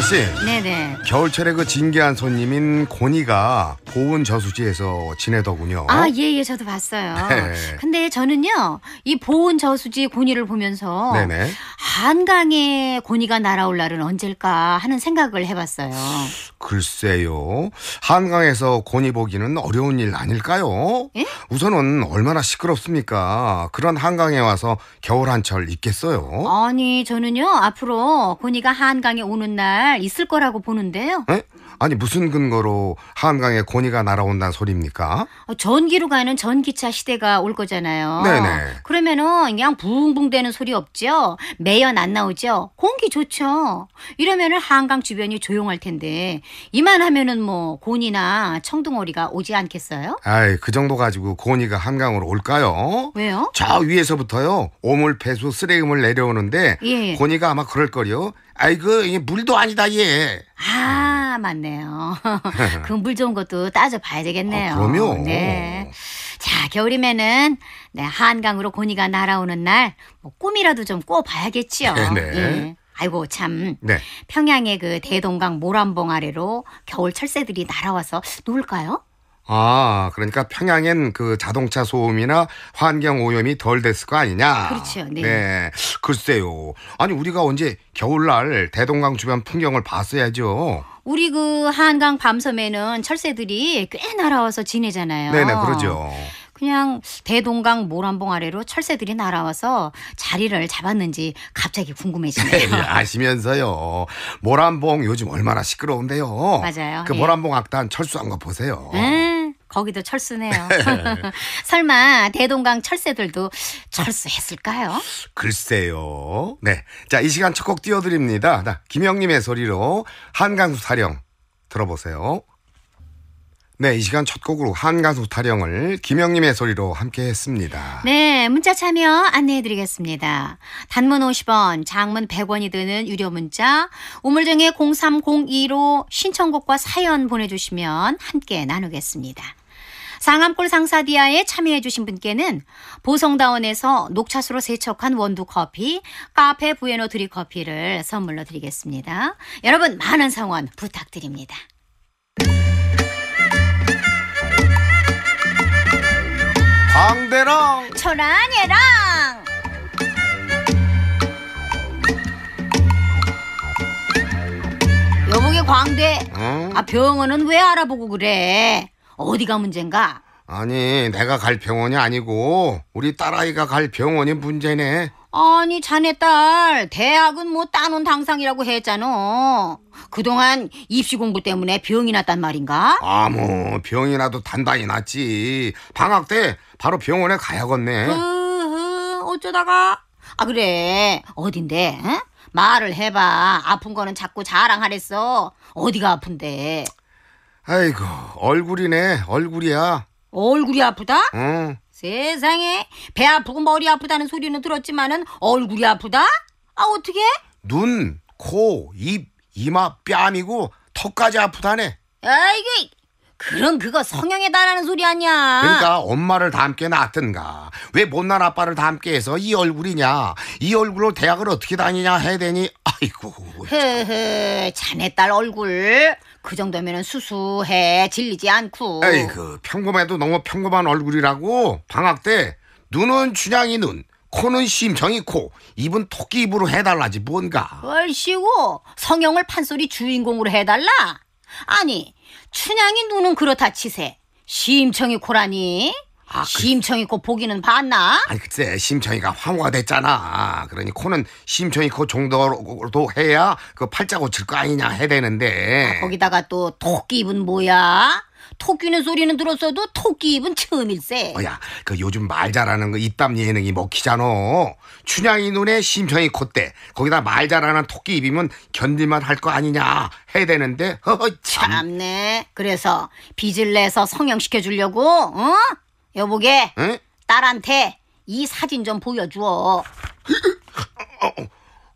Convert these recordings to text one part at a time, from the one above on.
정아 씨. 네네. 겨울철에 그진계한 손님인 고니가 보은 저수지에서 지내더군요. 아, 예, 예, 저도 봤어요. 네. 근데 저는요, 이보은 저수지 고니를 보면서 네네. 한강에 고니가 날아올 날은 언제일까 하는 생각을 해봤어요. 글쎄요. 한강에서 고니 보기는 어려운 일 아닐까요? 예? 우선은 얼마나 시끄럽습니까? 그런 한강에 와서 겨울 한철 있겠어요? 아니, 저는요, 앞으로 고니가 한강에 오는 날날 있을 거라고 보는데요. 에? 아니 무슨 근거로 한강에 고니가 날아온다는 소리입니까? 어, 전기로 가는 전기차 시대가 올 거잖아요. 네네. 그러면은 그냥 붕붕대는 소리 없죠. 매연 안 나오죠. 공기 좋죠. 이러면은 한강 주변이 조용할 텐데 이만하면은 뭐 고니나 청둥오리가 오지 않겠어요? 아이 그 정도 가지고 고니가 한강으로 올까요? 왜요? 저 위에서부터요 오물 배수 쓰레기물 내려오는데 예. 고니가 아마 그럴 거요. 아이그 물도 아니다 얘. 아. 맞네요금물 좋은 것도 따져봐야 되겠네요. 아, 그럼요. 네. 자, 겨울이면은 네, 한강으로 고니가 날아오는 날뭐 꿈이라도 좀 꿔봐야겠지요. 네. 예. 아이고 참 네. 평양의 그 대동강 모란봉 아래로 겨울 철새들이 날아와서 놀까요? 아, 그러니까 평양엔 그 자동차 소음이나 환경 오염이 덜 됐을 거 아니냐? 그렇죠. 네. 네. 글쎄요. 아니, 우리가 언제 겨울날 대동강 주변 풍경을 봤어야죠. 우리 그 한강 밤섬에는 철새들이 꽤 날아와서 지내잖아요. 네네, 그러죠. 그냥 대동강 모란봉 아래로 철새들이 날아와서 자리를 잡았는지 갑자기 궁금해지네요. 네, 예, 아시면서요. 모란봉 요즘 얼마나 시끄러운데요. 맞아요. 그 예. 모란봉 악단 철수한 거 보세요. 에이. 음. 거기도 철수네요. 설마 대동강 철새들도 철수했을까요? 글쎄요. 네. 자, 이 시간 첫 곡 띄워드립니다. 나, 김영님의 소리로 한강수 타령 들어보세요. 네, 이 시간 첫 곡으로 한가수 타령을 김영님의 소리로 함께 했습니다. 네, 문자 참여 안내해 드리겠습니다. 단문 50원, 장문 100원이 드는 유료 문자, 우물정에 0302로 신청곡과 사연 보내주시면 함께 나누겠습니다. 상암골 상사디아에 참여해주신 분께는 보성다원에서 녹차수로 세척한 원두 커피, 카페 부에노 드리 커피를 선물로 드리겠습니다. 여러분 많은 성원 부탁드립니다. 광대랑 초란예랑 여보게 광대 응? 아 병원은 왜 알아보고 그래 어디가 문제인가? 아니, 내가 갈 병원이 아니고 우리 딸아이가 갈 병원이 문제네. 아니, 자네 딸 대학은 뭐 따놓은 당상이라고 했잖아. 그동안 입시 공부 때문에 병이 났단 말인가? 아, 뭐 병이 나도 단단히 났지. 방학 때 바로 병원에 가야겠네. 으흐 어쩌다가? 아, 그래. 어딘데? 응? 말을 해봐. 아픈 거는 자꾸 자랑하랬어. 어디가 아픈데? 아이고 얼굴이네 얼굴이야. 얼굴이 아프다? 응. 세상에 배 아프고 머리 아프다는 소리는 들었지만은 얼굴이 아프다? 아 어떻게? 눈, 코, 입, 이마, 뺨이고 턱까지 아프다네. 아이고 그럼 그거 성형에 달하는 소리 아니야. 그러니까 엄마를 닮게 낳든가 왜 못난 아빠를 닮게 해서 이 얼굴이냐 이 얼굴로 대학을 어떻게 다니냐 해야 되니 아이고. 헤헤 자네 딸 얼굴 그 정도면 수수해 질리지 않고. 에이 그 평범해도 너무 평범한 얼굴이라고 방학 때 눈은 춘향이 눈, 코는 심정이 코, 입은 토끼 입으로 해달라지 뭔가. 얼씨구 성형을 판소리 주인공으로 해달라. 아니 춘향이 눈은 그렇다 치세. 심청이 코라니. 아, 그 심청이 코 보기는 봤나? 아니 글쎄 심청이가 황후가 됐잖아. 그러니 코는 심청이 코 그 정도로도 해야 그 팔자 고칠 거 아니냐 해대는데. 아, 거기다가 또 토끼 입은 뭐야? 토끼는 소리는 들었어도 토끼 입은 처음일세. 어야 그 요즘 말 잘하는 거 그 입담 예능이 먹히잖아. 춘향이 눈에 심청이 콧대 거기다 말 잘하는 토끼 입이면 견딜만 할 거 아니냐 해야되는데 허허 참. 참네. 그래서 빚을 내서 성형시켜 주려고 어? 여보게 응? 딸한테 이 사진 좀 보여주어. 어, 어,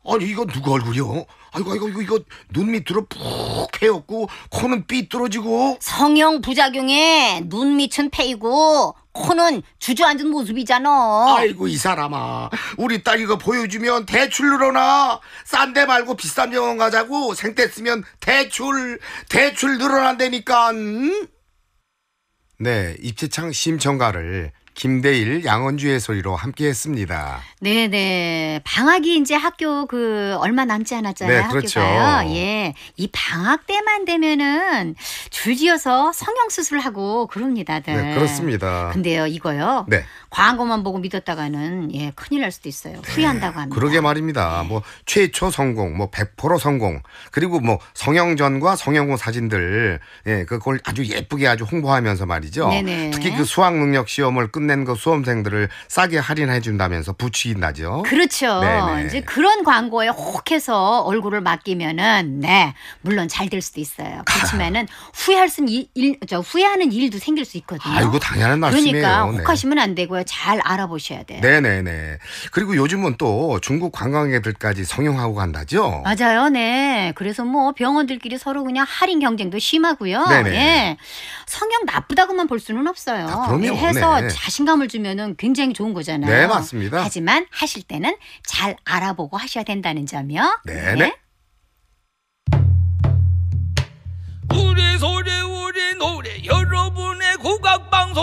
어. 아니 이거 누가 얼굴이요? 아이고 아이고 이거, 이거 눈 밑으로 푹해였고 코는 삐뚤어지고 성형 부작용에 눈 밑은 패이고 코는 주저앉은 모습이잖아. 아이고 이 사람아 우리 딸 이거 보여주면 대출 늘어나 싼데 말고 비싼 병원 가자고 생떼 쓰면 대출 대출 늘어난다니까. 응? 네, 입체창 심청가를 김대일 양원주의 소리로 함께 했습니다. 네네. 방학이 이제 학교 그 얼마 남지 않았잖아요. 네, 그렇죠. 학교가요. 예. 이 방학 때만 되면은 줄지어서 성형수술하고 그럽니다 네, 그렇습니다. 근데요, 이거요. 네. 광고만 보고 믿었다가는 예, 큰일 날 수도 있어요. 후회한다고 네. 합니다. 그러게 말입니다. 네. 뭐 최초 성공, 뭐100% 성공, 그리고 뭐 성형전과 성형후 사진들 예, 그걸 아주 예쁘게 아주 홍보하면서 말이죠. 네네. 특히 그 수학 능력 시험을 끝낸 그 수험생들을 싸게 할인해 준다면서 부추긴 나죠. 그렇죠. 네네. 이제 그런 광고에 혹해서 얼굴을 맡기면은 네, 물론 잘 될 수도 있어요. 그렇지만은 후회할 수 일, 일, 저 후회하는 일도 생길수있거든요 아이고 당연한 말씀이에요. 그러니까 네. 혹하시면 안 되고요. 잘 알아보셔야 돼요. 네네네. 그리고 요즘은 또 중국 관광객들까지 성형하고 간다죠? 맞아요, 네. 그래서 뭐 병원들끼리 서로 그냥 할인 경쟁도 심하고요. 네네. 예. 성형 나쁘다고만 볼 수는 없어요. 아, 그럼요. 예, 해서 네. 자신감을 주면은 굉장히 좋은 거잖아요. 네, 맞습니다. 하지만 하실 때는 잘 알아보고 하셔야 된다는 점이요. 네네. 네. 우리 소리 우리 노래 여러분의 국악방송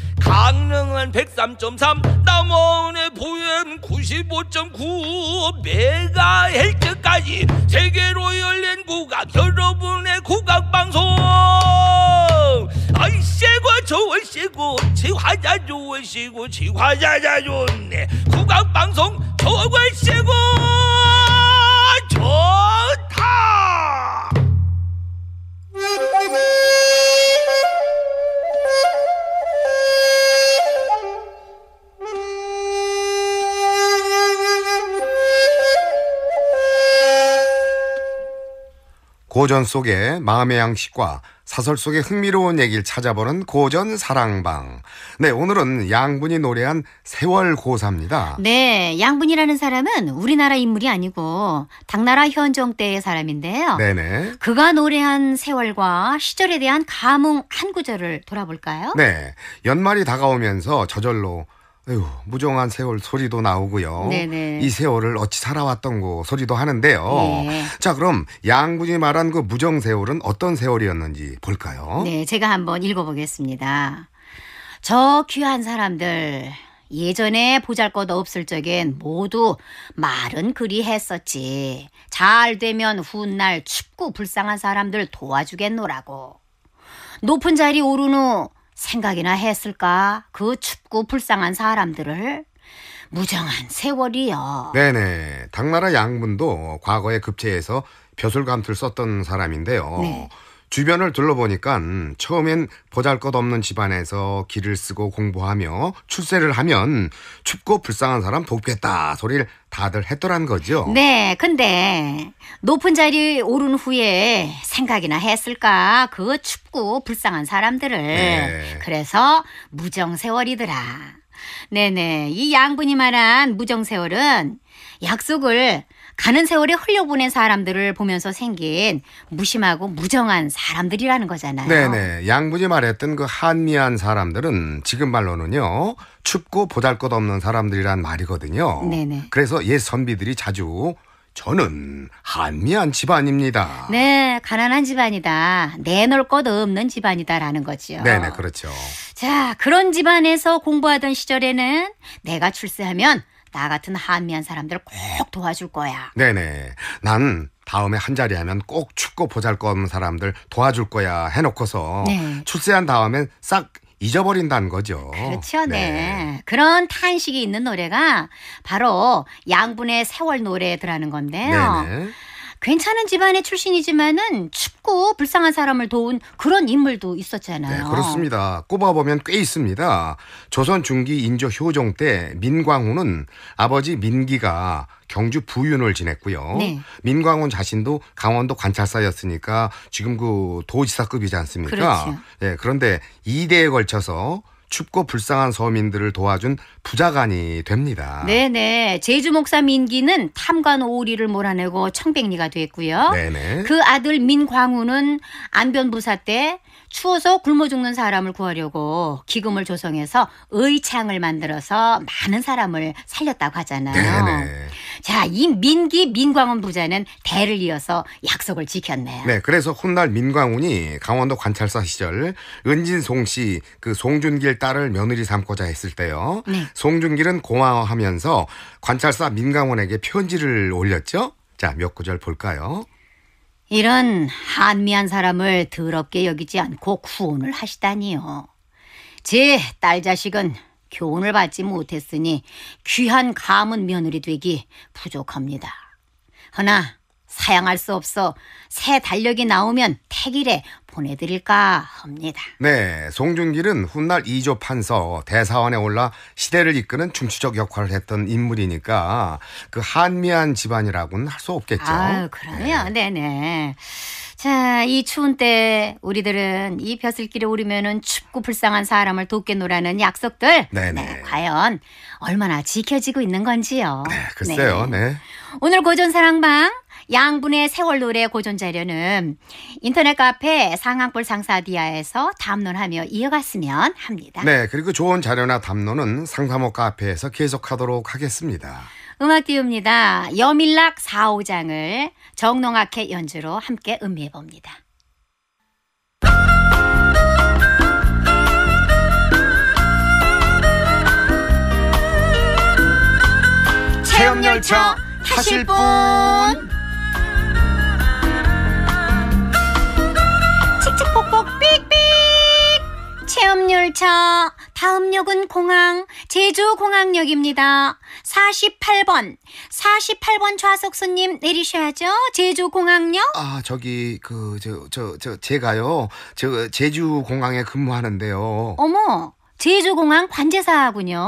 강릉은 103.3 남원의 보현 95.9 메가헬츠까지 세계로 열린 국악 여러분의 국악 방송 아이씨고 저월씨고 지화자 좋으시고 지화자자 좋네 국악 방송 저월씨고 좋다 고전 속의 마음의 양식과 사설 속의 흥미로운 얘기를 찾아보는 고전 사랑방. 네, 오늘은 양분이 노래한 세월 고사입니다. 네, 양분이라는 사람은 우리나라 인물이 아니고 당나라 현종 때의 사람인데요. 네네. 그가 노래한 세월과 시절에 대한 감흥 한 구절을 돌아볼까요? 네, 연말이 다가오면서 저절로 아유, 무정한 세월 소리도 나오고요. 네네. 이 세월을 어찌 살아왔던고 소리도 하는데요. 네. 자, 그럼 양군이 말한 그 무정 세월은 어떤 세월이었는지 볼까요? 네, 제가 한번 읽어보겠습니다. 저 귀한 사람들, 예전에 보잘 것 없을 적엔 모두 말은 그리 했었지. 잘 되면 훗날 춥고 불쌍한 사람들 도와주겠노라고. 높은 자리 오른 후 생각이나 했을까? 그 춥고 불쌍한 사람들을. 무정한 세월이요. 네네. 당나라 양분도 과거에 급제해서 벼슬감틀 썼던 사람인데요. 네. 주변을 둘러보니까 처음엔 보잘것없는 집안에서 길을 쓰고 공부하며 출세를 하면 춥고 불쌍한 사람 돕겠다 소리를 다들 했더란 거죠. 네, 근데 높은 자리에 오른 후에 생각이나 했을까 그 춥고 불쌍한 사람들을 네. 그래서 무정 세월이더라. 네네 이 양분이 말한 무정 세월은 약속을 가는 세월에 흘려보낸 사람들을 보면서 생긴 무심하고 무정한 사람들이라는 거잖아요. 네네. 양부지 말했던 그 한미한 사람들은 지금 말로는요. 춥고 보잘것없는 사람들이란 말이거든요. 네네. 그래서 옛 선비들이 자주 저는 한미한 집안입니다. 네, 가난한 집안이다. 내놓을 것 없는 집안이다라는 거죠 네네, 그렇죠. 자, 그런 집안에서 공부하던 시절에는 내가 출세하면 나 같은 한미한 사람들 꼭 네. 도와줄 거야. 네네. 난 다음에 한 자리 하면 꼭 춥고 보잘것없는 사람들 도와줄 거야 해놓고서 네. 출세한 다음엔 싹 잊어버린다는 거죠. 그렇죠, 네. 네. 그런 탄식이 있는 노래가 바로 양분의 세월 노래들하는 건데요. 네네. 괜찮은 집안의 출신이지만은 춥고 불쌍한 사람을 도운 그런 인물도 네, 있었잖아요. 네, 그렇습니다. 꼽아보면 꽤 있습니다. 조선 중기 인조 효종 때 민광훈은 아버지 민기가 경주 부윤을 지냈고요. 네. 민광훈 자신도 강원도 관찰사였으니까 지금 그 도지사급이지 않습니까? 그렇죠. 예, 그런데 2대에 걸쳐서 춥고 불쌍한 서민들을 도와준 부자간이 됩니다. 네네. 제주 목사 민기는 탐관 오리를 몰아내고 청백리가 됐고요. 네네. 그 아들 민광우는 안변부사 때 추워서 굶어 죽는 사람을 구하려고 기금을 조성해서 의창을 만들어서 많은 사람을 살렸다고 하잖아요. 네네. 자, 이 민기 민광훈 부자는 대를 이어서 약속을 지켰네요. 네, 그래서 훗날 민광훈이 강원도 관찰사 시절 은진송 씨그 송준길 딸을 며느리 삼고자 했을 때요. 네. 송준길은 고마워하면서 관찰사 민광훈에게 편지를 올렸죠. 자, 몇 구절 볼까요? 이런 한미한 사람을 더럽게 여기지 않고 구원을 하시다니요. 제 딸 자식은 교훈을 받지 못했으니 귀한 가문 며느리 되기 부족합니다. 허나 사양할 수 없어 새 달력이 나오면 택일에 보내드릴까 합니다. 네, 송중길은 훗날 이조 판서 대사원에 올라 시대를 이끄는 중추적 역할을 했던 인물이니까 그 한미한 집안이라고는 할 수 없겠죠. 아, 그러네요. 네. 네네. 자, 이 추운 때 우리들은 이 벼슬길에 오르면은 춥고 불쌍한 사람을 돕겠노라는 약속들 네네. 네, 과연 얼마나 지켜지고 있는 건지요. 네, 글쎄요. 네. 네. 오늘 고전 사랑방 양분의 세월 노래 고전 자료는 인터넷 카페 상학볼 상사디아에서 담론하며 이어갔으면 합니다. 네, 그리고 좋은 자료나 담론은 상사모 카페에서 계속하도록 하겠습니다. 음악 띄웁니다. 여밀락 4호장을 정농학회 연주로 함께 음미해 봅니다. 체험열차 타실 분 칙칙폭폭 삑삑 체험열차 다음 역은 공항 제주공항역입니다. 48번. 48번 좌석 손님 내리셔야죠. 제주 공항역. 아, 저기 그 저저저 제가요. 저 제주 공항에 근무하는데요. 어머. 제주공항 관제사군요.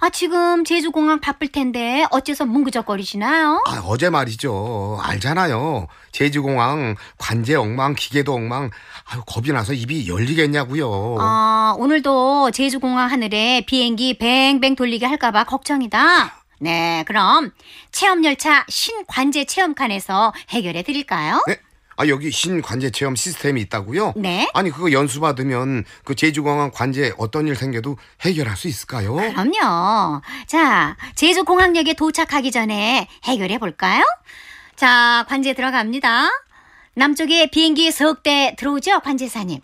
아, 지금 제주공항 바쁠 텐데 어째서 뭉그적거리시나요? 아, 어제 말이죠. 알잖아요. 제주공항 관제 엉망, 기계도 엉망. 아유, 겁이 나서 입이 열리겠냐고요. 아, 오늘도 제주공항 하늘에 비행기 뱅뱅 돌리게 할까봐 걱정이다. 네, 그럼 체험열차 신관제 체험칸에서 해결해 드릴까요? 네? 아 여기 신관제 체험 시스템이 있다고요? 네. 아니 그거 연수 받으면 그 제주공항 관제 어떤 일 생겨도 해결할 수 있을까요? 그럼요. 자 제주공항역에 도착하기 전에 해결해 볼까요? 자 관제 들어갑니다. 남쪽에 비행기 석대 들어오죠 관제사님.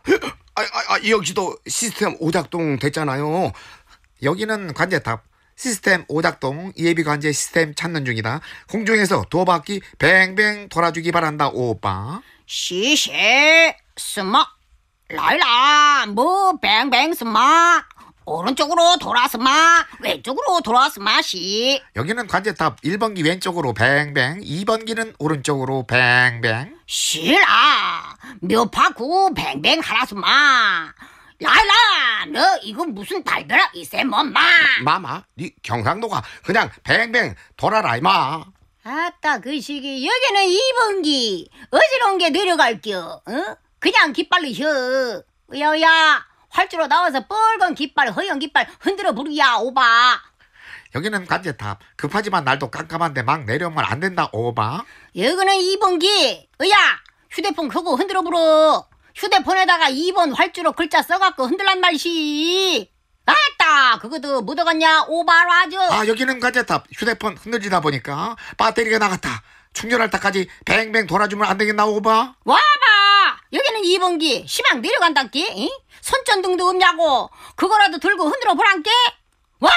아, 아, 아, 여기도 시스템 오작동 됐잖아요. 여기는 관제답 시스템 오작동 예비 관제 시스템 찾는 중이다. 공중에서 두 바퀴 뱅뱅 돌아주기 바란다 오빠. 시시 스마 라이라 뭐 뱅뱅 스마 오른쪽으로 돌아스마 왼쪽으로 돌아스마시 여기는 관제탑 1번기 왼쪽으로 뱅뱅 2번기는 오른쪽으로 뱅뱅 시라 묘파구 뱅뱅 하라스마 라라 너 이거 무슨 발벼락 이세 뭐마 마마 니 경상도가 그냥 뱅뱅 돌아라 이마 아따 그 시기 여기는 이번기 어지러운 게 내려갈겨 응? 어? 그냥 깃발로 혀 야야 활주로 나와서 뻘건 깃발 허연 깃발 흔들어 부르야 오바 여기는 간제탑 급하지만 날도 깜깜한데 막 내려오면 안 된다 오바 여기는 이번기 으야 휴대폰 크고 흔들어 부러 휴대폰에다가 2번 활주로 글자 써갖고 흔들란 말이시. 아따! 그거도 묻어갔냐? 오바로 아주. 아, 여기는 가제탑. 휴대폰 흔들리다 보니까 배터리가 나갔다. 충전할 때까지 뱅뱅 돌아주면 안 되겠나, 오바? 와봐! 여기는 2번기. 시방 내려간단께. 손전등도 없냐고. 그거라도 들고 흔들어 보란께. 와봐!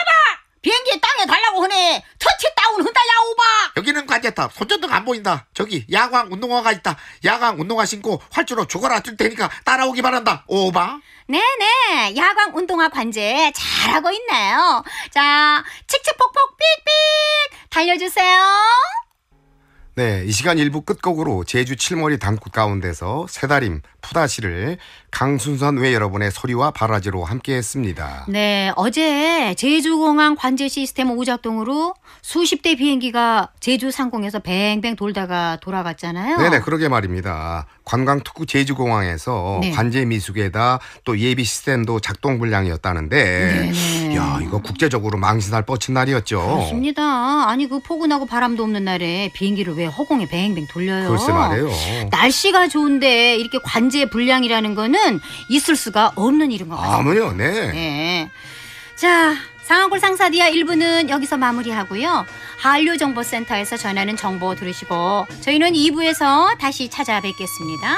비행기 땅에 달라고 하네. 터치 다운 흔다야 오바. 여기는 관제탑. 손전등 안 보인다. 저기 야광 운동화가 있다. 야광 운동화 신고 활주로 죽어라 뛸 테니까 따라오기 바란다. 오바. 네네. 야광 운동화 관제 잘하고 있네요 자, 칙칙폭폭 삑삑 달려주세요. 네, 이 시간 일부 끝곡으로 제주 칠머리 단꽃 가운데서 세다림 푸다시를 강순선 외 여러분의 소리와 바라지로 함께했습니다. 네, 어제 제주공항 관제 시스템 오작동으로 수십 대 비행기가 제주 상공에서 뱅뱅 돌다가 돌아갔잖아요. 네네, 그러게 말입니다. 관광특구 제주공항에서 네. 관제 미숙에다 또 예비 시스템도 작동 불량이었다는데, 네네. 야 이거 국제적으로 망신할 뻗친 날이었죠. 그렇습니다. 아니 그 포근하고 바람도 없는 날에 비행기를 왜 허공에 뱅뱅 돌려요? 글쎄 말이에요. 날씨가 좋은데 이렇게 관제 경제 불량이라는 거는 있을 수가 없는 일인 것 같아요. 아무요, 네. 네. 자, 상하골 상사디아 1부는 여기서 마무리하고요. 한류정보센터에서 전하는 정보 들으시고 저희는 2부에서 다시 찾아뵙겠습니다.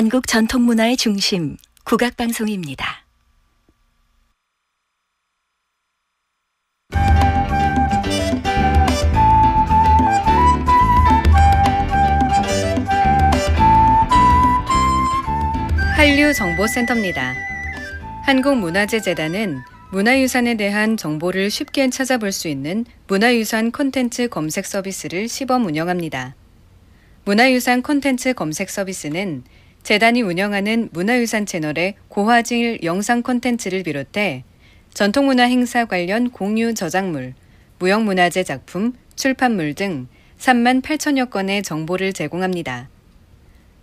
한국 전통문화의 중심, 국악방송입니다. 한류정보센터입니다. 한국문화재재단은 문화유산에 대한 정보를 쉽게 찾아볼 수 있는 문화유산 콘텐츠 검색 서비스를 시범 운영합니다. 문화유산 콘텐츠 검색 서비스는 재단이 운영하는 문화유산 채널의 고화질 영상 콘텐츠를 비롯해 전통문화 행사 관련 공유 저작물, 무형문화재 작품, 출판물 등 3만 8천여 건의 정보를 제공합니다.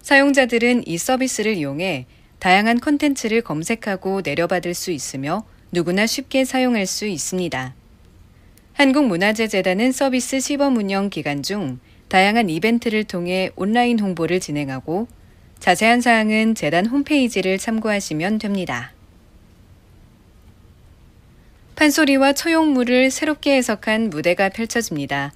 사용자들은 이 서비스를 이용해 다양한 콘텐츠를 검색하고 내려받을 수 있으며 누구나 쉽게 사용할 수 있습니다. 한국문화재재단은 서비스 시범 운영 기간 중 다양한 이벤트를 통해 온라인 홍보를 진행하고 자세한 사항은 재단 홈페이지를 참고하시면 됩니다. 판소리와 처용물을 새롭게 해석한 무대가 펼쳐집니다.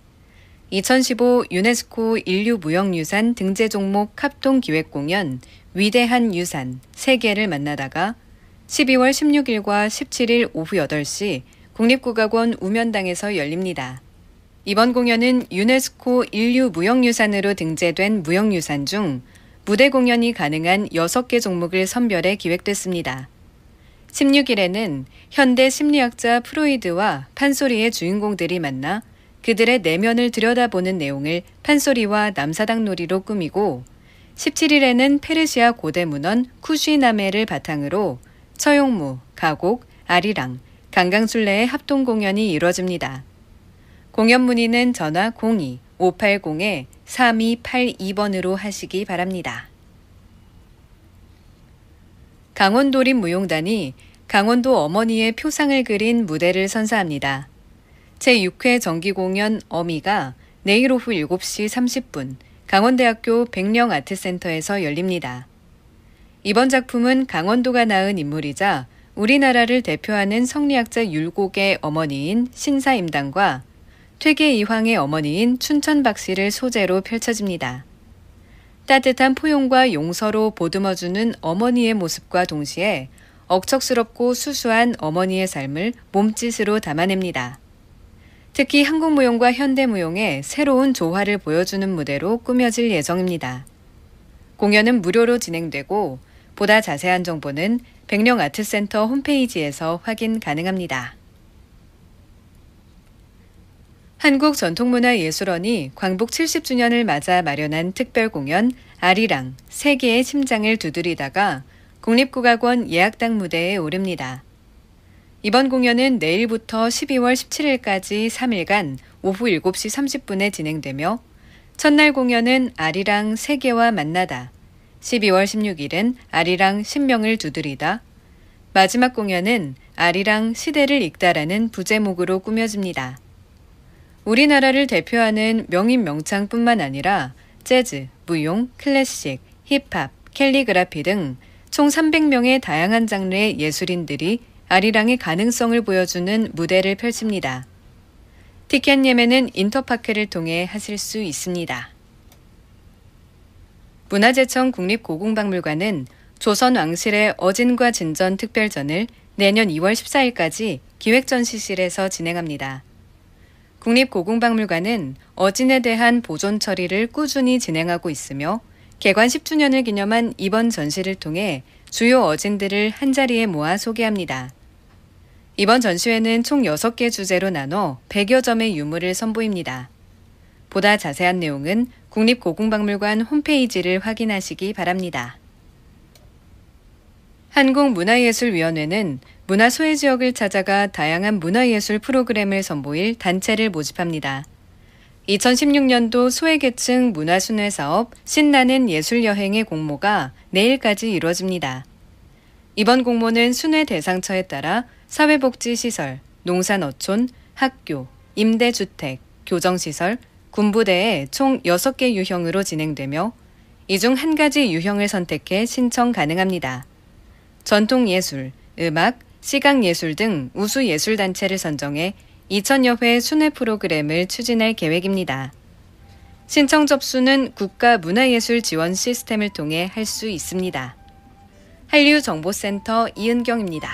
2015 유네스코 인류무형유산 등재 종목 합동 기획 공연 위대한 유산 세계를 만나다가 12월 16일과 17일 오후 8시 국립국악원 우면당에서 열립니다. 이번 공연은 유네스코 인류무형유산으로 등재된 무형유산 중 무대 공연이 가능한 6개 종목을 선별해 기획됐습니다. 16일에는 현대 심리학자 프로이드와 판소리의 주인공들이 만나 그들의 내면을 들여다보는 내용을 판소리와 남사당 놀이로 꾸미고 17일에는 페르시아 고대 문헌 쿠시나메를 바탕으로 처용무, 가곡, 아리랑, 강강술래의 합동 공연이 이뤄집니다. 공연 문의는 전화 02 580-3282번으로 하시기 바랍니다. 강원도립 무용단이 강원도 어머니의 표상을 그린 무대를 선사합니다. 제6회 정기공연 어미가 내일 오후 7시 30분 강원대학교 백령아트센터에서 열립니다. 이번 작품은 강원도가 낳은 인물이자 우리나라를 대표하는 성리학자 율곡의 어머니인 신사임당과 퇴계 이황의 어머니인 춘천 박 씨를 소재로 펼쳐집니다. 따뜻한 포용과 용서로 보듬어주는 어머니의 모습과 동시에 억척스럽고 수수한 어머니의 삶을 몸짓으로 담아냅니다. 특히 한국무용과 현대무용의 새로운 조화를 보여주는 무대로 꾸며질 예정입니다. 공연은 무료로 진행되고 보다 자세한 정보는 백령아트센터 홈페이지에서 확인 가능합니다. 한국전통문화예술원이 광복 70주년을 맞아 마련한 특별 공연 아리랑 세계의 심장을 두드리다가 국립국악원 예악당 무대에 오릅니다. 이번 공연은 내일부터 12월 17일까지 3일간 오후 7시 30분에 진행되며 첫날 공연은 아리랑 세계와 만나다, 12월 16일은 아리랑 신명을 두드리다, 마지막 공연은 아리랑 시대를 읽다라는 부제목으로 꾸며집니다. 우리나라를 대표하는 명인 명창뿐만 아니라 재즈, 무용, 클래식, 힙합, 캘리그라피 등 총 300명의 다양한 장르의 예술인들이 아리랑의 가능성을 보여주는 무대를 펼칩니다. 티켓 예매는 인터파크를 통해 하실 수 있습니다. 문화재청 국립고궁박물관은 조선 왕실의 어진과 진전 특별전을 내년 2월 14일까지 기획전시실에서 진행합니다. 국립고궁박물관은 어진에 대한 보존 처리를 꾸준히 진행하고 있으며 개관 10주년을 기념한 이번 전시를 통해 주요 어진들을 한자리에 모아 소개합니다. 이번 전시회는 총 6개 주제로 나눠 100여 점의 유물을 선보입니다. 보다 자세한 내용은 국립고궁박물관 홈페이지를 확인하시기 바랍니다. 한국문화예술위원회는 문화소외 지역을 찾아가 다양한 문화예술 프로그램을 선보일 단체를 모집합니다. 2016년도 소외계층 문화순회 사업 신나는 예술여행의 공모가 내일까지 이루어집니다. 이번 공모는 순회 대상처에 따라 사회복지시설, 농산어촌, 학교, 임대주택, 교정시설, 군부대에 총 6개 유형으로 진행되며 이 중 한 가지 유형을 선택해 신청 가능합니다. 전통예술, 음악, 시각예술 등 우수예술단체를 선정해 2 0 0 0여회 순회 프로그램을 추진할 계획입니다. 신청 접수는 국가문화예술지원시스템을 통해 할 수 있습니다. 한류정보센터 이은경입니다.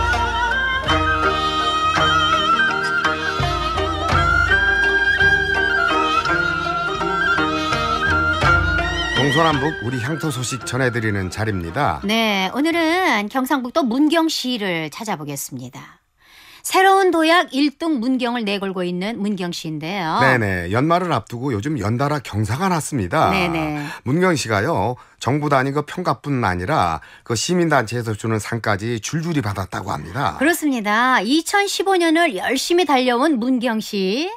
동서남북 우리 향토 소식 전해드리는 자리입니다. 네, 오늘은 경상북도 문경시를 찾아보겠습니다. 새로운 도약 1등 문경을 내걸고 있는 문경 시인데요 네네. 연말을 앞두고 요즘 연달아 경사가 났습니다. 네네. 문경 시가요 정부 단위고 평가뿐 아니라 그 시민단체에서 주는 상까지 줄줄이 받았다고 합니다. 그렇습니다. 2015년을 열심히 달려온 문경 시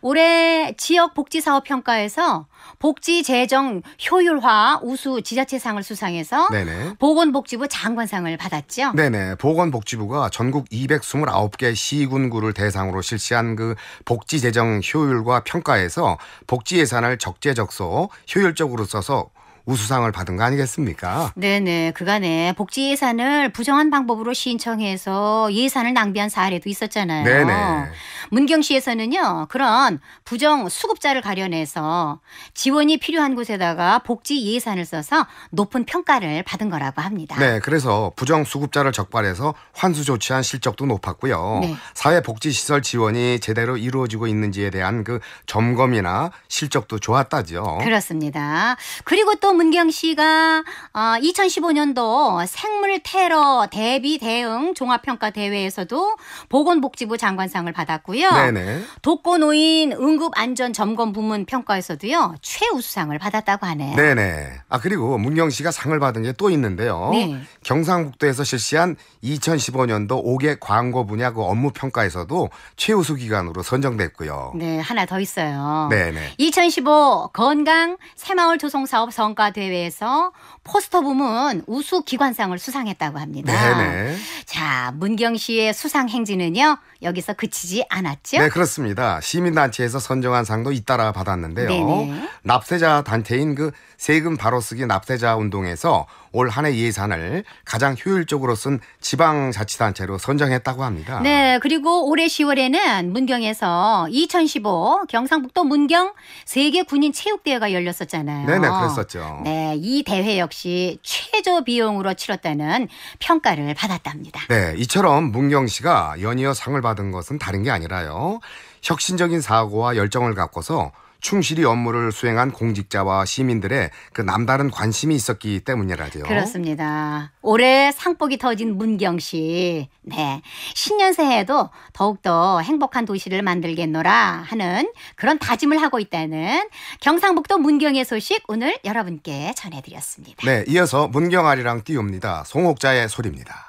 올해 지역 복지사업 평가에서 복지 재정 효율화 우수 지자체상을 수상해서 네네. 보건복지부 장관상을 받았죠. 네네. 보건복지부가 전국 229개 시군구를 대상으로 실시한 그 복지 재정 효율과 평가에서 복지 예산을 적재적소 효율적으로 써서 우수상을 받은 거 아니겠습니까? 네네. 그간에 복지 예산을 부정한 방법으로 신청해서 예산을 낭비한 사례도 있었잖아요. 네네. 문경시에서는요, 그런 부정 수급자를 가려내서 지원이 필요한 곳에다가 복지 예산을 써서 높은 평가를 받은 거라고 합니다. 네. 그래서 부정 수급자를 적발해서 환수 조치한 실적도 높았고요. 네. 사회복지시설 지원이 제대로 이루어지고 있는지에 대한 그 점검이나 실적도 좋았다죠. 그렇습니다. 그리고 또 문경 씨가 2015년도 어, 생물 테러 대비 대응 종합평가 대회에서도 보건복지부 장관상을 받았고요. 네네. 독거노인 응급안전 점검 부문 평가에서도요 최우수상을 받았다고 하네요. 네네. 아 그리고 문경 씨가 상을 받은 게 또 있는데요. 네. 경상북도에서 실시한 2015년도 5개 광고 분야 그 업무 평가에서도 최우수 기관으로 선정됐고요. 네 하나 더 있어요. 네네. 2015 건강 새마을 조성 사업 성과 대회에서 포스터 부문 우수 기관상을 수상했다고 합니다. 네네. 자, 문경 씨의 수상 행진은요. 여기서 그치지 않았죠? 네, 그렇습니다. 시민단체에서 선정한 상도 잇따라 받았는데요. 네네. 납세자 단체인 그 세금 바로 쓰기 납세자 운동에서 올한해 예산을 가장 효율적으로 쓴 지방자치단체로 선정했다고 합니다. 네, 그리고 올해 10월에는 문경에서 2015 경상북도 문경 세계 군인 체육대회가 열렸었잖아요. 네네, 그랬었죠. 네, 이 대회 역시 없이 최저 비용으로 치렀다는 평가를 받았답니다. 네, 이처럼 문경 씨가 연이어 상을 받은 것은 다른 게 아니라요. 혁신적인 사고와 열정을 갖고서 충실히 업무를 수행한 공직자와 시민들의 그 남다른 관심이 있었기 때문이라죠. 그렇습니다. 올해 상복이 터진 문경 씨. 네. 신년새에도 더욱더 행복한 도시를 만들겠노라 하는 그런 다짐을 하고 있다는 경상북도 문경의 소식 오늘 여러분께 전해드렸습니다. 네. 이어서 문경아리랑 띄웁니다. 송옥자의 소리입니다.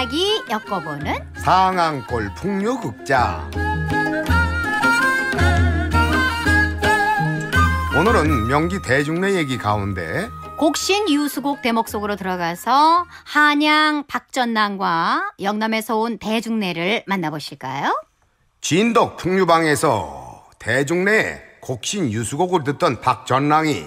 이야기 엮어보는 상황골 풍류극장 오늘은 명기 대중래 얘기 가운데 곡신 유수곡 대목 속으로 들어가서 한양 박전남과 영남에서 온 대중내를 만나보실까요? 진덕 풍류방에서 대중내 곡신 유수곡을 듣던 박전랑이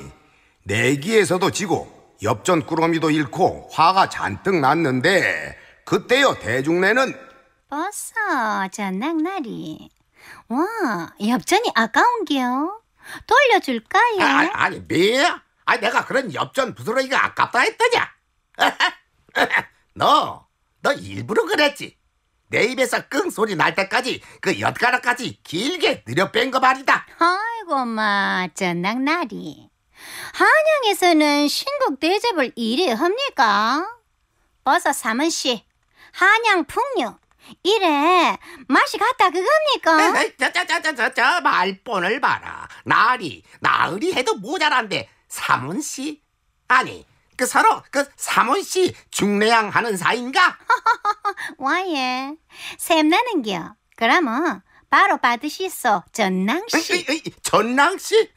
내기에서도 지고 엽전 꾸러미도 잃고 화가 잔뜩 났는데 그때요 대중네는 어서 저 낙나리 와 엽전이 아까운겨 돌려줄까요? 아, 니 미? 아 내가 그런 엽전 부스러기가 아깝다 했더냐? 너, 너 일부러 그랬지? 내 입에서 끙 소리 날 때까지 그 엿가락까지 길게 늘여뺀 거 말이다. 아이고 마저 낙나리. 한양에서는 신국 대접을 이리 합니까? 버섯 사문씨 한양 풍류 이래 맛이 같다 그겁니까? 자자자자자자 말본을 봐라 나리 나으리 해도 모자란데 사문 씨 아니 그 서로 그 사문 씨 중내양 하는 사인가 와예 샘 나는겨 그러면 바로 받으시소 전낭 씨 전낭 씨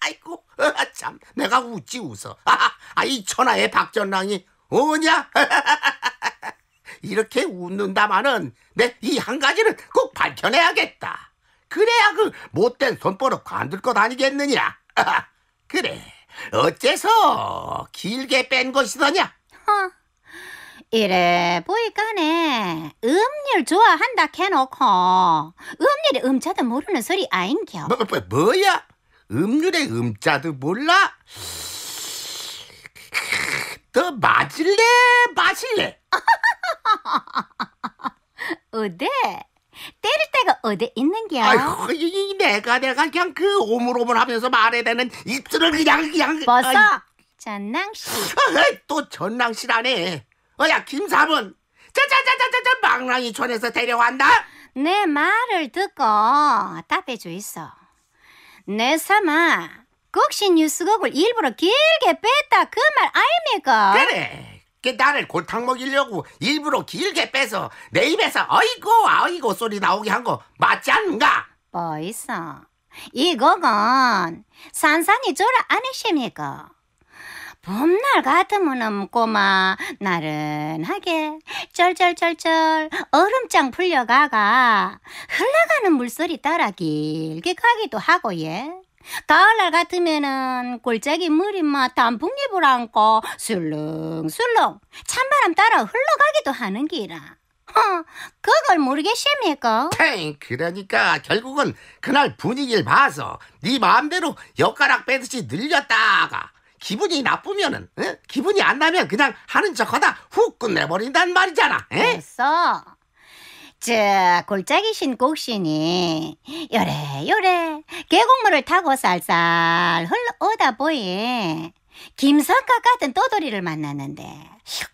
아이고 어, 참 내가 웃지 웃어 아 이 천하의 박전낭이 오냐? 이렇게 웃는다마는 내 이 한가지를꼭 밝혀내야겠다. 그래야 그 못된 손버릇 관둘 것 아니겠느냐? 그래, 어째서 길게 뺀 것이더냐? 허, 이래 보이까네 음률 좋아한다 캐놓고 음률의 음자도 모르는 소리 아인겨. 뭐, 뭐, 뭐야? 음률의 음자도 몰라? 더 그 맞을래? 맞을래? 어데 때릴 때가 어디 있는겨? 아이고, 이, 이, 내가 내가 그냥 그 오물오물 하면서 말해야 되는 입술을 그냥 그냥 벗어! 아이. 전낭씨 아, 또 전낭씨라네 어, 야 김삼은 저저저저저 자 망랑이 촌에서 데려간다내 말을 듣고 답해 주있어 내 삼아 극신 뉴스곡을 일부러 길게 뺐다 그말 알미가 그래 그 나를 골탕 먹이려고 일부러 길게 빼서 내 입에서 어이구 아이고 소리 나오게 한 거 맞지 않는가 뭐 있어 이 곡은 산산이 졸아 아니십니까 봄날 같으면 꼬마 나른하게 쩔쩔쩔쩔 얼음장 풀려가가 흘러가는 물소리 따라 길게 가기도 하고 예. 가을날 같으면은 골짜기 물이 막 단풍잎을 안고 술렁술렁 찬바람 따라 흘러가기도 하는 기라. 허, 그걸 모르겠습니까? 탱, 그러니까 결국은 그날 분위기를 봐서 네 마음대로 엿가락 빼듯이 늘렸다가 기분이 나쁘면은 에? 기분이 안 나면 그냥 하는 척하다 훅 끝내버린단 말이잖아. 됐어. 저 골짜기 신 곡신이 요래 요래 계곡물을 타고 쌀쌀 흘러오다 보이 김석과 같은 떠돌이를 만났는데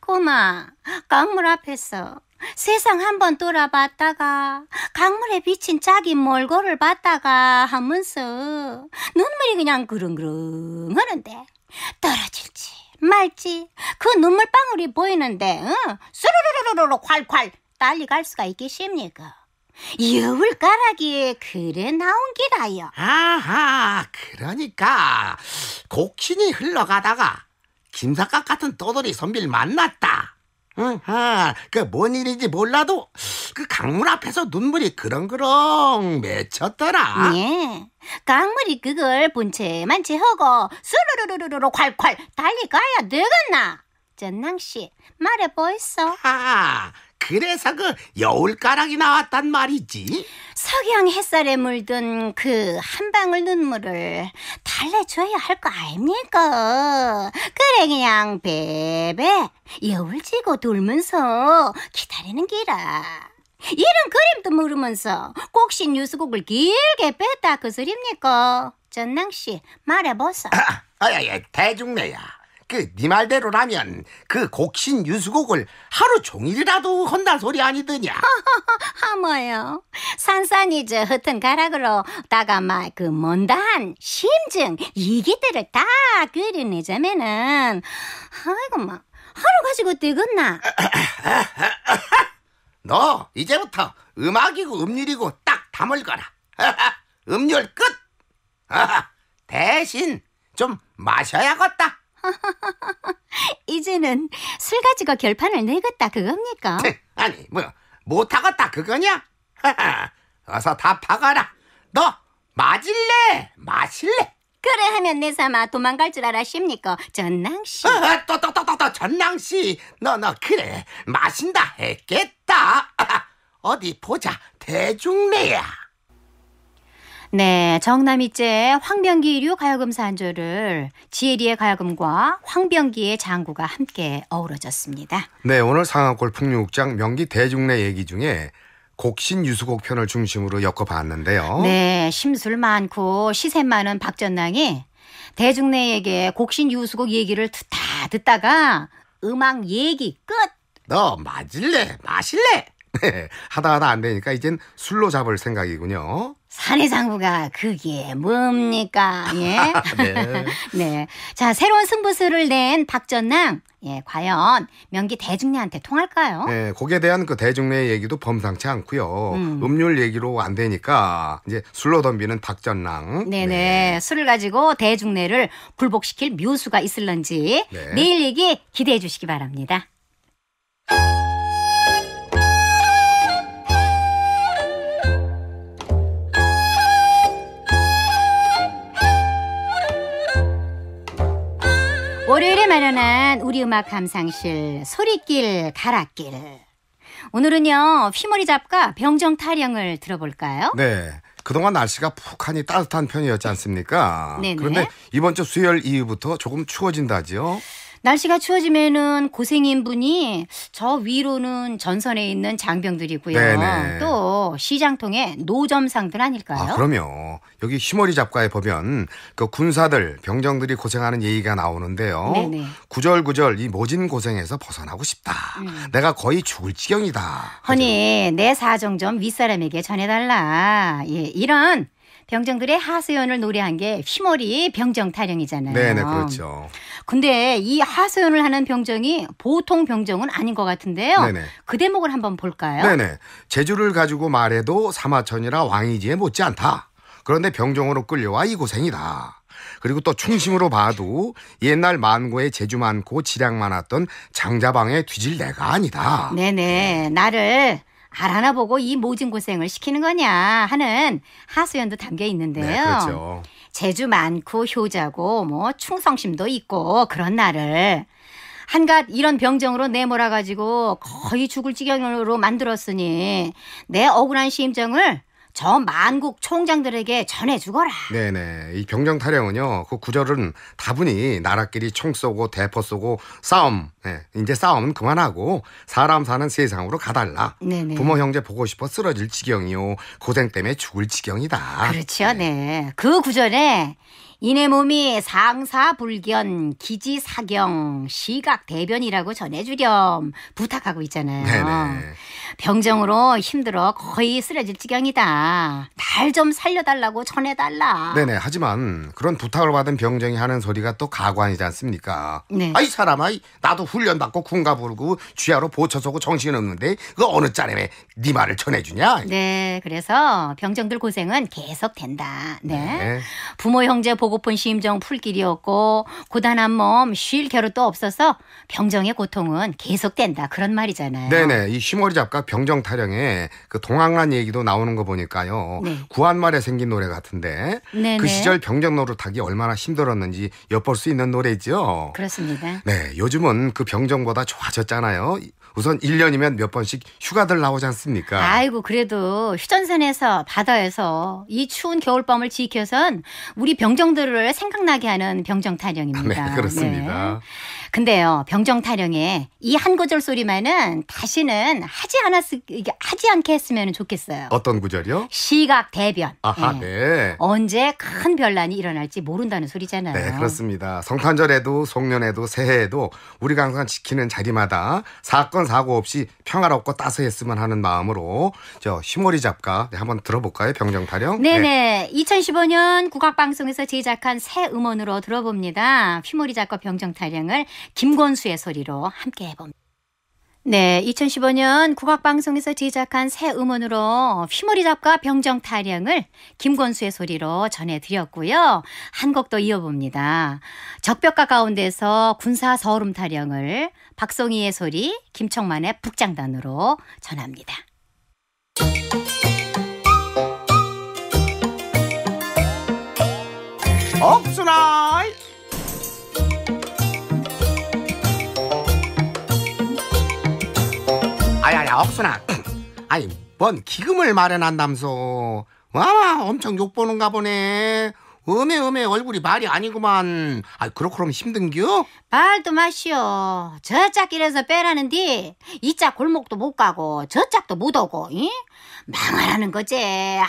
꼬마 강물 앞에서 세상 한 번 돌아봤다가 강물에 비친 자기 몰골을 봤다가 하면서 눈물이 그냥 그릉그릉 흐는데 떨어질지 말지 그 눈물방울이 보이는데 응? 스르르르르르 콸콸 빨리 갈 수가 있겠습니까? 여울가락이 그래 나온 기라요. 아하, 그러니까 곡신이 흘러가다가 김사각 같은 떠돌이 선비를 만났다. 응하, 그 뭔 일인지 몰라도 그 강물 앞에서 눈물이 그렁그렁 맺혔더라. 예, 강물이 그걸 본체만 체허고 스르르르르로 콸콸 달리가야 되겠나? 전낭씨 말해보이소. 아, 그래서 그 여울가락이 나왔단 말이지. 석양 햇살에 물든 그 한 방울 눈물을 달래줘야 할 거 아닙니까? 그래 그냥 베베 여울지고 돌면서 기다리는 기라. 이런 그림도 모르면서 꼭신 뉴스곡을 길게 뺐다 그 소리입니까? 전낭씨 말해보소. 아, 아, 야 아, 아, 대중네야. 그네 말대로라면 그 곡신 유수곡을 하루 종일이라도 헌단 소리 아니더냐. 하모요. 산산이 저 흩은 가락으로 다가 마그 먼단 심증 이기들을 다 그리니 자면은 아이고 막 뭐, 하루 가지고 뜨겄나. 너 이제부터 음악이고 음률이고 딱 담을 거라 음률 끝. 대신 좀 마셔야겠다. 이제는 술 가지고 결판을 내겠다 그겁니까? 네, 아니 뭐 못하겠다 그거냐? 어서 다 파가라 너 맞을래 마실래 그래 하면 내 삼아 도망갈 줄 알았십니까 전낭씨 또 또또 어, 어, 또또 전낭씨 너 너 그래 마신다 했겠다 어디 보자 대중내야 네, 정남이째 황병기류 가야금사 한조를 지혜리의 가야금과 황병기의 장구가 함께 어우러졌습니다. 네, 오늘 상악골 풍류극장 명기 대중내 얘기 중에 곡신 유수곡 편을 중심으로 엮어봤는데요. 네, 심술 많고 시샘 많은 박전랑이 대중내에게 곡신 유수곡 얘기를 듣다 듣다가 음악 얘기 끝. 너 맞을래? 마실래? 네, 하다 하다 안 되니까 이젠 술로 잡을 생각이군요. 사내장부가 그게 뭡니까? 예. 네. 네. 자, 새로운 승부수를 낸 박전남. 예, 과연 명기 대중례한테 통할까요? 네, 곡에 대한 그 대중례 얘기도 범상치 않고요. 음. 률 얘기로 안 되니까 이제 술로 덤비는 박전랑. 네네, 네. 술을 가지고 대중례를 굴복시킬 묘수가 있을런지 네. 내일 얘기 기대해 주시기 바랍니다. 월요일에 마련한 우리 음악 감상실 소리길 가락길 오늘은요 휘머리 잡과 병정 타령을 들어볼까요? 네. 그동안 날씨가 푹하니 따뜻한 편이었지 않습니까? 네네. 그런데 이번 주 수요일 이후부터 조금 추워진다지요. 날씨가 추워지면은 고생인 분이 저 위로는 전선에 있는 장병들이고요. 네네. 또 시장통에 노점상들 아닐까요? 아, 그럼요. 여기 휘머리 잡가에 보면 그 군사들 병정들이 고생하는 얘기가 나오는데요. 네네. 구절구절 이 모진 고생에서 벗어나고 싶다. 음. 내가 거의 죽을 지경이다. 허니 내 사정 좀 윗사람에게 전해달라. 예 이런 병정들의 하소연을 노래한 게 휘머리 병정 타령이잖아요. 네네 그렇죠. 근데 이 하소연을 하는 병정이 보통 병정은 아닌 것 같은데요. 네네. 그 대목을 한번 볼까요? 네네. 제주를 가지고 말해도 사마천이라 왕이지에 못지않다. 그런데 병종으로 끌려와 이 고생이다. 그리고 또 충심으로 봐도 옛날 만고에 재주 많고 지량 많았던 장자방의 뒤질 내가 아니다. 네네 나를 알아나 보고 이 모진 고생을 시키는 거냐 하는 하소연도 담겨 있는데요. 네, 그렇죠. 재주 많고 효자고 뭐 충성심도 있고 그런 나를 한갓 이런 병정으로 내몰아 가지고 거의 죽을 지경으로 만들었으니 내 억울한 심정을 저 만국 총장들에게 전해주거라. 네네. 이병정 타령은요. 그 구절은 다분히 나라끼리 총 쏘고 대포 쏘고 싸움. 네. 이제 싸움은 그만하고 사람 사는 세상으로 가달라. 네네. 부모 형제 보고 싶어 쓰러질 지경이요. 고생 때문에 죽을 지경이다. 그렇죠. 네. 네. 그 구절에 이내 몸이 상사불견 기지사경 시각대변이라고 전해주렴 부탁하고 있잖아요. 네네. 병정으로 힘들어 거의 쓰러질 지경이다. 날 좀 살려달라고 전해달라. 네네. 하지만 그런 부탁을 받은 병정이 하는 소리가 또 가관이지 않습니까? 네. 아이 사람아, 나도 훈련 받고 군가 부르고 쥐하로 보초 서고 정신 없는데 그 어느 짜렴에 네 말을 전해주냐? 네. 그래서 병정들 고생은 계속 된다. 네. 네. 부모 형제 보고픈 심정 풀 길이 없고 고단한 몸 쉴 겨를도 없어서 병정의 고통은 계속된다. 그런 말이잖아요. 네네. 이쉬머리 잡가 병정 타령에 그 동항란 얘기도 나오는 거 보니까요. 네. 구한말에 생긴 노래 같은데 네네. 그 시절 병정 노릇하기 얼마나 힘들었는지 엿볼 수 있는 노래죠. 그렇습니다. 네, 요즘은 그 병정보다 좋아졌잖아요. 우선 1년이면 몇 번씩 휴가들 나오지 않습니까? 아이고 그래도 휴전선에서 바다에서 이 추운 겨울밤을 지켜선 우리 병정들을 생각나게 하는 병정 타령입니다. 네, 그렇습니다. 네. 근데요, 병정 타령에 이 한 구절 소리만은 다시는 하지 않았을 하지 않게 했으면 좋겠어요. 어떤 구절이요? 시각 대변. 아하, 예. 네. 언제 큰 변란이 일어날지 모른다는 소리잖아요. 네, 그렇습니다. 성탄절에도 송년에도 새해에도 우리가 항상 지키는 자리마다 사건 사고 없이 평화롭고 따스했으면 하는 마음으로 저 시모리 작가 네, 한번 들어볼까요? 병정 타령. 네네. 네. 2015년 국악방송에서 제작한 새 음원으로 들어봅니다. 휘모리 작가 병정 타령을 김건수의 소리로 함께 해봅니다. 네, 2015년 국악방송에서 제작한 새 음원으로 휘머리 잡과 병정 타령을 김건수의 소리로 전해드렸고요. 한 곡도 이어봅니다. 적벽가 가운데서 군사 서울음 타령을 박송희의 소리, 김청만의 북장단으로 전합니다. 없으나 아야야 억순아 아니 뭔 기금을 마련한담소 와 엄청 욕보는가 보네 음에 음에 얼굴이 말이 아니구만 아 그렇그럼 힘든겨? 말도 마시오 저짝 길에서 빼라는디 이짝 골목도 못 가고 저짝도 못 오고 이? 망하라는 거지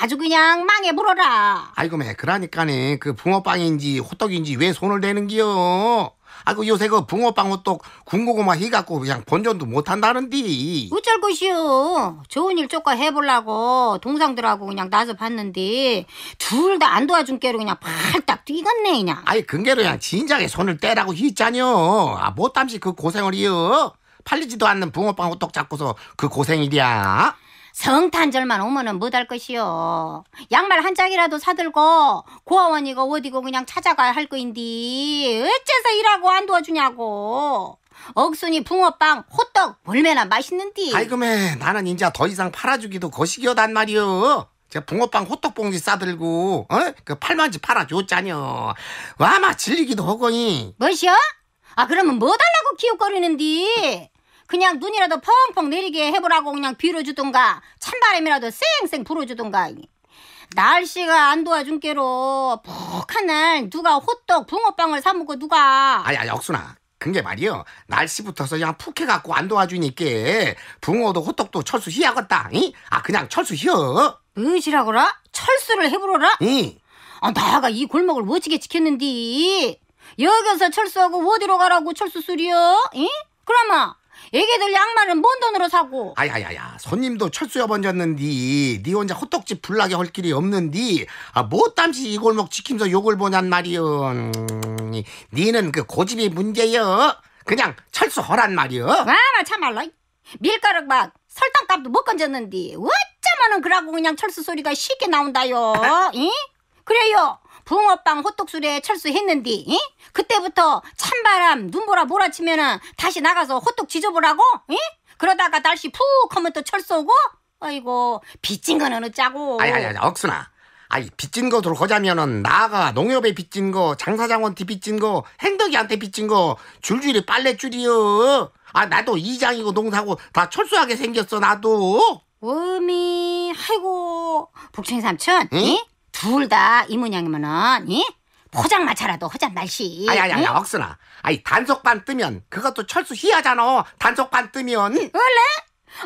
아주 그냥 망해 물어라 아이고 매 그러니까네 그 붕어빵인지 호떡인지 왜 손을 대는겨 아그 요새 그 붕어빵호떡 군고구마 해갖고 그냥 본전도 못한다는디. 어쩔 것이요. 좋은 일 조금 해보려고 동상들하고 그냥 나서 봤는데 둘 다 안 도와준 게로 그냥 팔딱 뛰겠네 그냥. 아이 근게로 그냥 진작에 손을 떼라고 했잖여. 아 못담시 그 고생을 이어. 팔리지도 않는 붕어빵 호떡 잡고서 그 고생이랴. 성탄절만 오면은 못할 것이요. 양말 한 짝이라도 사들고 고아원이고 어디고 그냥 찾아가야 할 거인디 어째서 일하고 안 도와주냐고. 억순이 붕어빵 호떡 얼마나 맛있는디. 아이금매 나는 이제 더 이상 팔아주기도 거시기하단 말이오 제가 붕어빵 호떡 봉지 싸들고 어? 그 팔만지 팔아줬자여 와마 질리기도 하거니 뭐시여? 아 그러면 뭐 달라고 키웃거리는디 그냥 눈이라도 펑펑 내리게 해보라고 그냥 빌어주던가 찬바람이라도 쌩쌩 불어주던가 날씨가 안 도와준 게로 푹한 날 누가 호떡 붕어빵을 사 먹어 누가 아야 역순아 그게 말이요 날씨부터서 그냥 푹 해갖고 안도와주니께 붕어도 호떡도 철수 희야겠다 아 그냥 철수 희어 의지라거라 철수를 해보러라 이. 아 나가 이 골목을 멋지게 지켰는디 여기서 철수하고 어디로 가라고 철수 소리여 이? 그러면 애기들 양말은 뭔 돈으로 사고? 아야야야 손님도 철수여 번졌는디 니 혼자 호떡집 불나게 할 길이 없는디 아, 뭐땀시 이 골목 지킴서 욕을 보냔 말이여 음, 니는 그 고집이 문제여 그냥 철수허란 말이여 와 참말로 밀가루 막 설탕값도 못 건졌는디 어쩌면은 그러고 그냥 철수 소리가 쉽게 나온다요 응? 그래요 붕어빵 호떡수리에 철수했는디 이? 그때부터 찬바람 눈보라 몰아치면은 다시 나가서 호떡 지져보라고 이? 그러다가 날씨 푹 하면 또 철수오고 아이고 빚진 거는 어쩌고 아니 아 억순아 아이 빚진 거 들어가자면은 나가 농협에 빚진 거 장사장원한테 빚진 거 행덕이한테 빚진 거 줄줄이 빨래줄이여 아 나도 이장이고 농사고 다 철수하게 생겼어 나도 어미 아이고 북촌 삼촌 응? 예? 둘다이 모양이면은 이? 포장마차라도 허자 날씨. 아야야니 응? 억순아. 아니 단속반 뜨면 그것도 철수 희하잖아. 단속반 뜨면. 원래?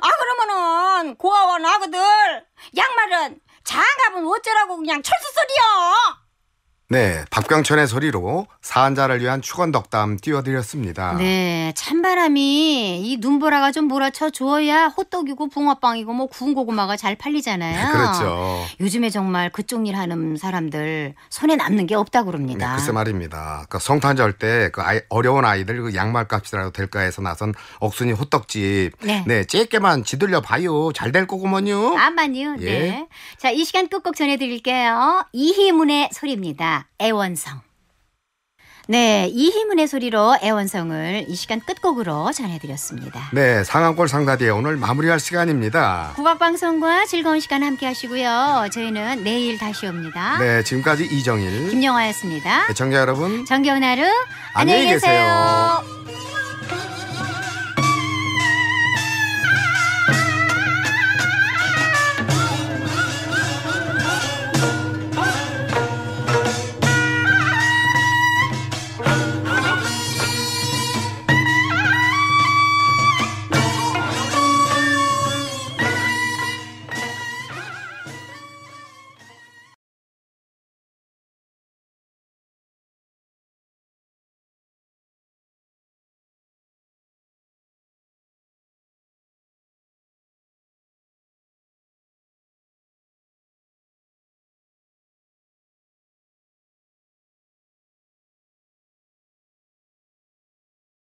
아 그러면은 고아원 아그들 양말은 장갑은 어쩌라고 그냥 철수 소리여. 네, 박병천의 소리로 사안자를 위한 추건 덕담 띄워드렸습니다. 네, 찬바람이 이 눈보라가 좀 몰아쳐 줘야 호떡이고 붕어빵이고 뭐 구운 고구마가 잘 팔리잖아요. 네, 그렇죠. 요즘에 정말 그쪽 일 하는 사람들 손에 남는 게 없다 그럽니다. 네, 글쎄 말입니다. 그 성탄절 때 그 어려운 아이들 그 양말값이라도 될까 해서 나선 억순이 호떡집. 네, 네 짧게만 지들려 봐요. 잘될 거구먼요. 아만요. 예. 네. 자, 이 시간 끝곡 전해드릴게요. 이희문의 소리입니다. 애원성. 네, 이희문의 소리로 애원성을 이 시간 끝곡으로 전해드렸습니다. 네, 상암골 상다리에 오늘 마무리할 시간입니다. 국악방송과 즐거운 시간 함께 하시고요. 저희는 내일 다시 옵니다. 네, 지금까지 이정일, 김영화였습니다. 애청자 여러분, 정겨운 하루, 안녕히 계세요. 계세요.